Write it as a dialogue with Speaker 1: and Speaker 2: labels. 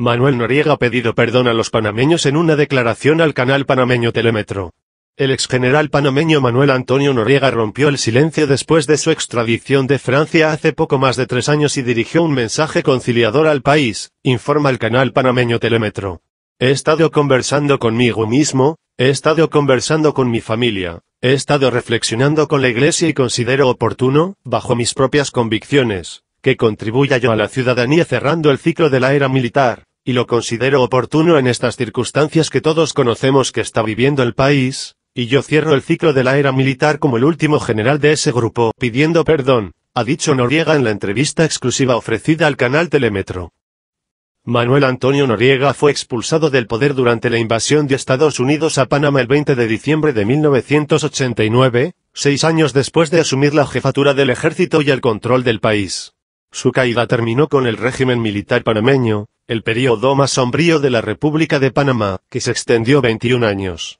Speaker 1: Manuel Noriega ha pedido perdón a los panameños en una declaración al canal panameño Telemetro. El exgeneral panameño Manuel Antonio Noriega rompió el silencio después de su extradición de Francia hace poco más de tres años y dirigió un mensaje conciliador al país, informa el canal panameño Telemetro. He estado conversando conmigo mismo, he estado conversando con mi familia, he estado reflexionando con la Iglesia y considero oportuno, bajo mis propias convicciones, que contribuya yo a la ciudadanía cerrando el ciclo de la era militar, y lo considero oportuno en estas circunstancias que todos conocemos que está viviendo el país, y yo cierro el ciclo de la era militar como el último general de ese grupo, pidiendo perdón, ha dicho Noriega en la entrevista exclusiva ofrecida al canal Telemetro. Manuel Antonio Noriega fue expulsado del poder durante la invasión de Estados Unidos a Panamá el 20 de diciembre de 1989, seis años después de asumir la jefatura del ejército y el control del país. Su caída terminó con el régimen militar panameño, el período más sombrío de la República de Panamá, que se extendió 21 años.